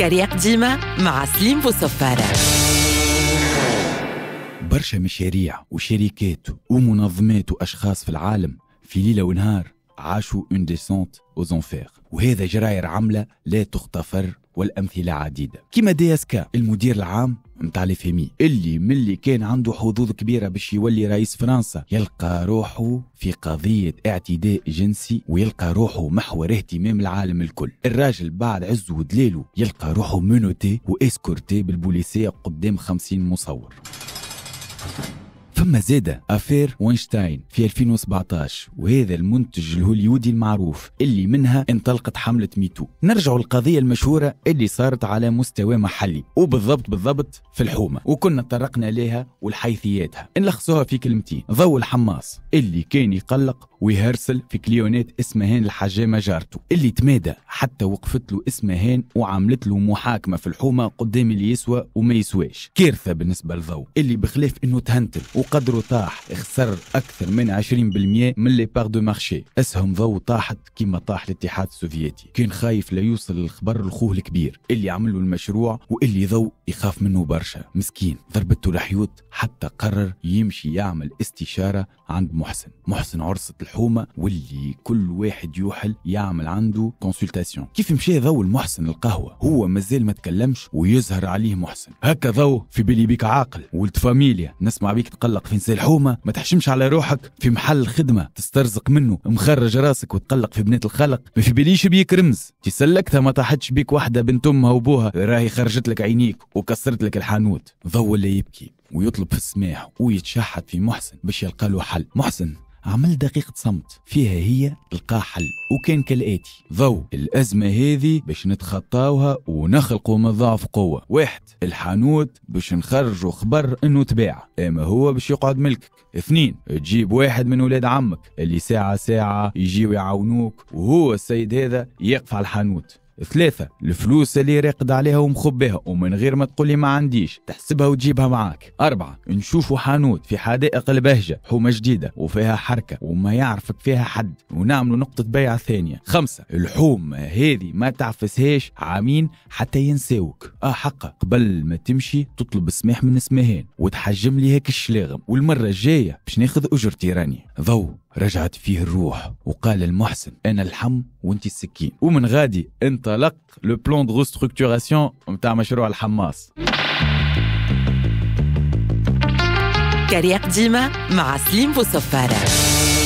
كارية ديما مع سليم بوصفاره برشا مشاريع وشركات ومنظمات وأشخاص في العالم في ليلة ونهار عاشوا اون ديسونت اوزونفير وهذا جراير عملة لا تغتفر والأمثلة عديدة كما دي اسكا المدير العام نتاع لي فيمي اللي ملي كان عنده حظوظ كبيره باش يولي رئيس فرنسا يلقى روحه في قضيه اعتداء جنسي ويلقى روحه محور اهتمام العالم الكل الراجل بعد عزه ودلاله يلقى روحه منوتي واسكورتي بالبوليسيه قدام خمسين مصور ثم زادة أفير وينشتاين في 2017 وهذا المنتج الهوليودي المعروف اللي منها انطلقت حملة ميتو نرجع للقضية المشهورة اللي صارت على مستوى محلي وبالضبط بالضبط في الحومة وكنا تطرقنا لها والحيثياتها نلخصوها في كلمتين ضو الحماس اللي كان يقلق ويهرسل في كليونات اسمها هان الحجامه جارته اللي تمادى حتى وقفت له اسمها هان وعملت له محاكمه في الحومه قدام اللي يسوى وما يسواش كارثه بالنسبه للضوء اللي بخلاف انه تهنتل وقدره طاح خسر اكثر من 20% من لي بار دو مارشي اسهم ضوء طاحت كما طاح الاتحاد السوفيتي كان خايف لا يوصل الخبر لخوه الكبير اللي عمل له المشروع واللي ضوء يخاف منه برشا مسكين ضربته الحيوط حتى قرر يمشي يعمل استشاره عند محسن محسن عرسة الحومه واللي كل واحد يوحل يعمل عنده كونسلتاسيون كيف مشى ضو المحسن القهوه هو مازال ما تكلمش ويظهر عليه محسن هكا ضو في بالي بيك عاقل ولد فاميليا نسمع بيك تقلق في نساء الحومه ما تحشمش على روحك في محل خدمه تسترزق منه مخرج راسك وتقلق في بنات الخلق ما في باليش بيك رمز تسلكتها ما طاحتش بيك واحده بنت امها وبوها راهي خرجت لك عينيك وكسرت لك الحانوت ضو اللي يبكي ويطلب في السماح ويتشحت في محسن باش يلقى له حل محسن عمل دقيقة صمت فيها هي تلقى حل وكان كالآتي ضوء الأزمة هذه باش نتخطاوها ونخلقوا من ضعف قوة واحد الحانوت باش نخرجوا خبر انه تباع اما هو باش يقعد ملكك اثنين تجيب واحد من ولاد عمك اللي ساعة ساعة يجيو يعاونوك وهو السيد هذا يقف على الحانوت ثلاثة الفلوس اللي راقد عليها ومخبيها ومن غير ما تقولي ما عنديش تحسبها وتجيبها معاك أربعة نشوفوا حانوت في حدائق البهجة حومة جديدة وفيها حركة وما يعرفك فيها حد ونعملوا نقطة بيع ثانية خمسة الحوم هذه ما تعفسهاش عامين حتى ينساوك اه حقا قبل ما تمشي تطلب سماح من اسمهين وتحجم لي هيك الشلاغم والمرة الجاية باش ناخذ أجرتي راني ضو رجعت فيه الروح وقال المحسن انا الحم وانت السكين ومن غادي انطلق لو بلان دو ريستركتوراسيون نتاع مشروع الحماص كارير قديمه مع سليم بوصفاره